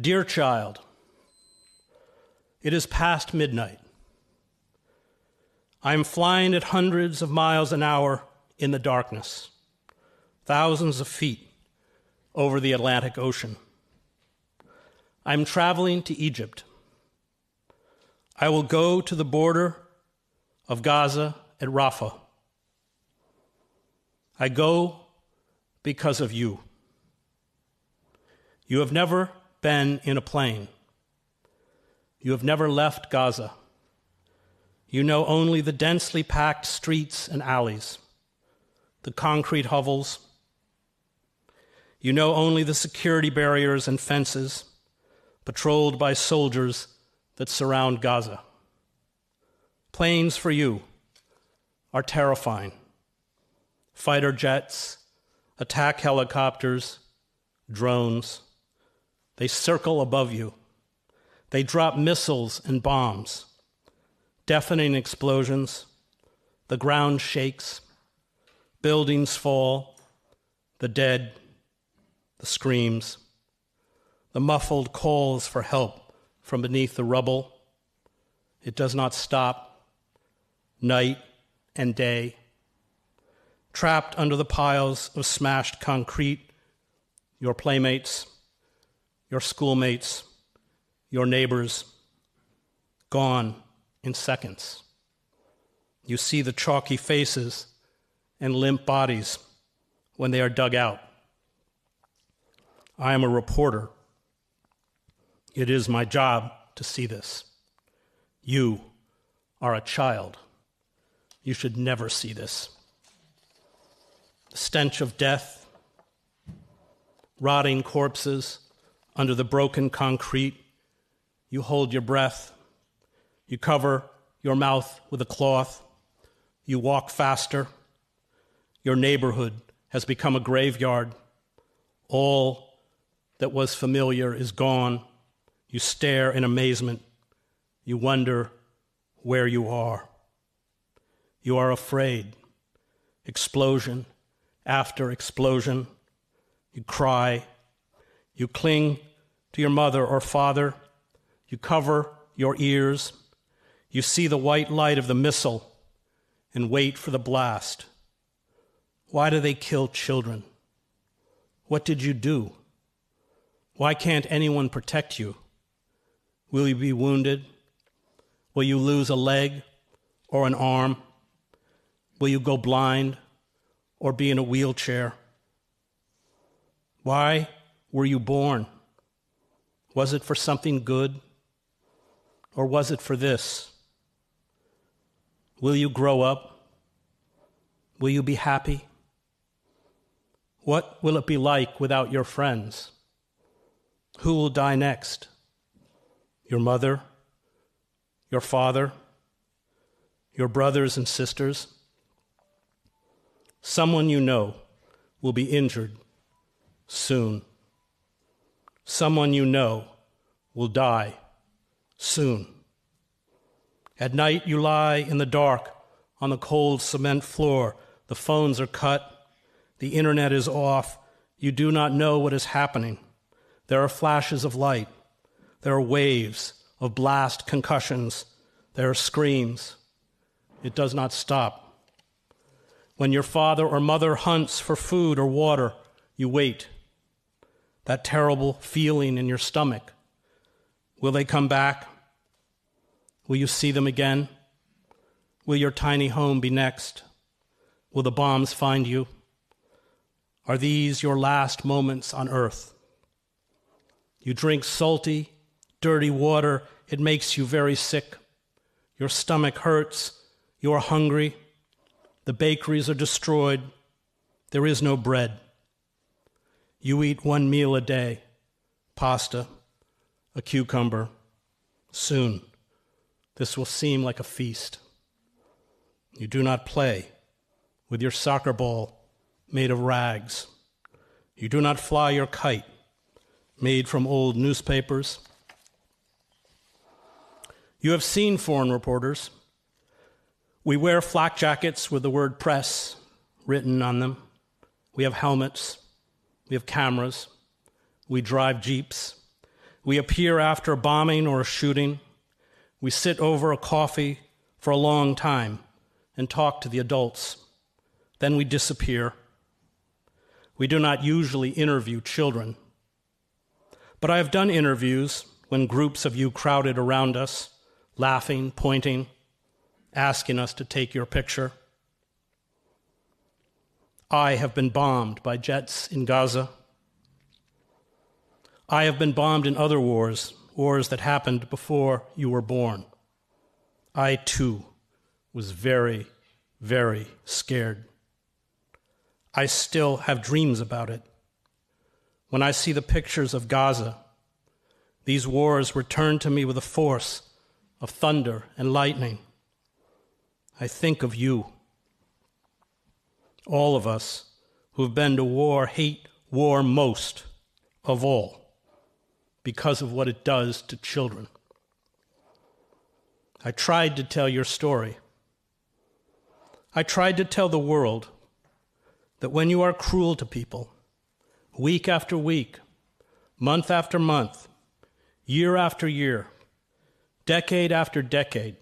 Dear child, it is past midnight. I am flying at hundreds of miles an hour in the darkness, thousands of feet over the Atlantic Ocean. I'm traveling to Egypt. I will go to the border of Gaza at Rafah. I go because of you. You have never been in a plane. You have never left Gaza. You know only the densely packed streets and alleys, the concrete hovels. You know only the security barriers and fences patrolled by soldiers that surround Gaza. Planes for you are terrifying. Fighter jets, attack helicopters, drones. They circle above you. They drop missiles and bombs, deafening explosions. The ground shakes. Buildings fall. The dead, the screams, the muffled calls for help from beneath the rubble. It does not stop, night and day. Trapped under the piles of smashed concrete, your playmates, your schoolmates, your neighbors, gone in seconds. You see the chalky faces and limp bodies when they are dug out. I am a reporter. It is my job to see this. You are a child. You should never see this. The stench of death, rotting corpses, under the broken concrete. You hold your breath. You cover your mouth with a cloth. You walk faster. Your neighborhood has become a graveyard. All that was familiar is gone. You stare in amazement. You wonder where you are. You are afraid. Explosion after explosion. You cry. You cling to your mother or father. You cover your ears. You see the white light of the missile and wait for the blast. Why do they kill children? What did you do? Why can't anyone protect you? Will you be wounded? Will you lose a leg or an arm? Will you go blind or be in a wheelchair? Why were you born? Was it for something good? Or was it for this? Will you grow up? Will you be happy? What will it be like without your friends? Who will die next? Your mother? Your father? Your brothers and sisters? Someone you know will be injured soon someone you know will die soon. At night, you lie in the dark on the cold cement floor. The phones are cut. The internet is off. You do not know what is happening. There are flashes of light. There are waves of blast concussions. There are screams. It does not stop. When your father or mother hunts for food or water, you wait that terrible feeling in your stomach? Will they come back? Will you see them again? Will your tiny home be next? Will the bombs find you? Are these your last moments on earth? You drink salty, dirty water, it makes you very sick. Your stomach hurts, you are hungry. The bakeries are destroyed, there is no bread. You eat one meal a day pasta, a cucumber. Soon, this will seem like a feast. You do not play with your soccer ball made of rags. You do not fly your kite made from old newspapers. You have seen foreign reporters. We wear flak jackets with the word press written on them. We have helmets. We have cameras. We drive Jeeps. We appear after a bombing or a shooting. We sit over a coffee for a long time and talk to the adults. Then we disappear. We do not usually interview children. But I have done interviews when groups of you crowded around us, laughing, pointing, asking us to take your picture. I have been bombed by jets in Gaza. I have been bombed in other wars, wars that happened before you were born. I too was very, very scared. I still have dreams about it. When I see the pictures of Gaza, these wars return to me with a force of thunder and lightning. I think of you all of us who've been to war hate war most of all because of what it does to children. I tried to tell your story. I tried to tell the world that when you are cruel to people, week after week, month after month, year after year, decade after decade,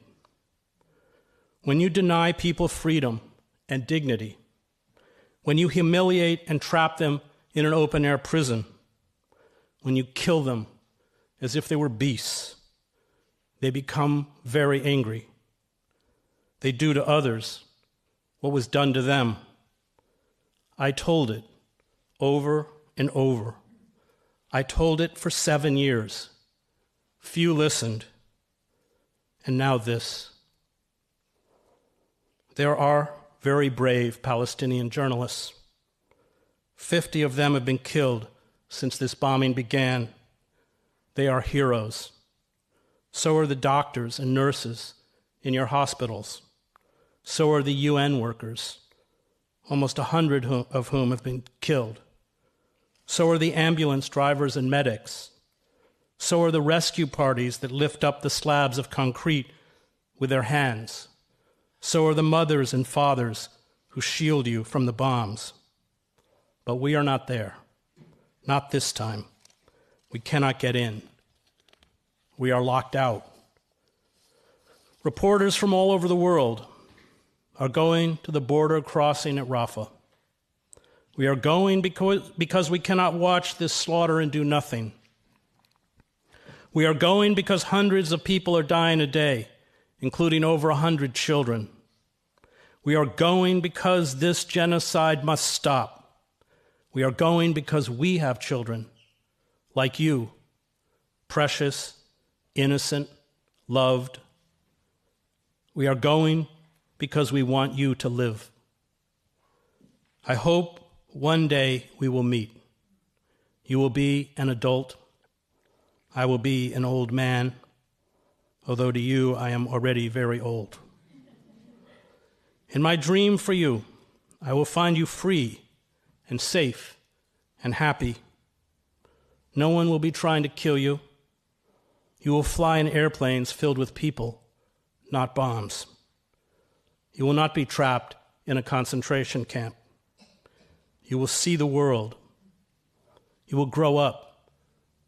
when you deny people freedom and dignity, when you humiliate and trap them in an open air prison, when you kill them as if they were beasts, they become very angry. They do to others what was done to them. I told it over and over. I told it for seven years. Few listened. And now this. There are very brave Palestinian journalists. 50 of them have been killed since this bombing began. They are heroes. So are the doctors and nurses in your hospitals. So are the UN workers, almost a 100 of whom have been killed. So are the ambulance drivers and medics. So are the rescue parties that lift up the slabs of concrete with their hands. So are the mothers and fathers who shield you from the bombs. But we are not there. Not this time. We cannot get in. We are locked out. Reporters from all over the world are going to the border crossing at Rafah. We are going because, because we cannot watch this slaughter and do nothing. We are going because hundreds of people are dying a day, including over a hundred children. We are going because this genocide must stop. We are going because we have children, like you, precious, innocent, loved. We are going because we want you to live. I hope one day we will meet. You will be an adult. I will be an old man, although to you I am already very old. In my dream for you, I will find you free and safe and happy. No one will be trying to kill you. You will fly in airplanes filled with people, not bombs. You will not be trapped in a concentration camp. You will see the world. You will grow up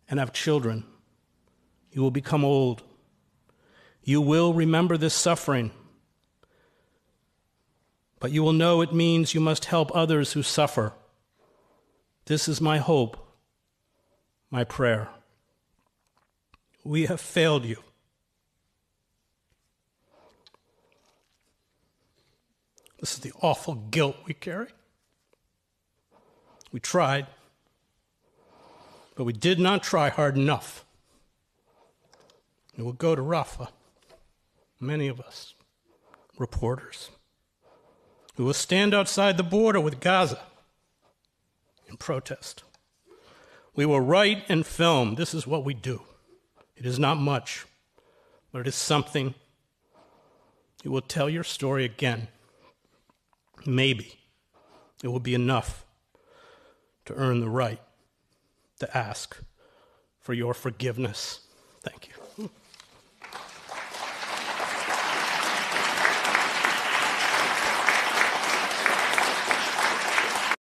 and have children. You will become old. You will remember this suffering but you will know it means you must help others who suffer. This is my hope, my prayer. We have failed you. This is the awful guilt we carry. We tried, but we did not try hard enough. we'll go to Rafa, many of us, reporters who will stand outside the border with Gaza in protest. We will write and film. This is what we do. It is not much, but it is something. It will tell your story again. Maybe it will be enough to earn the right to ask for your forgiveness. Thank you.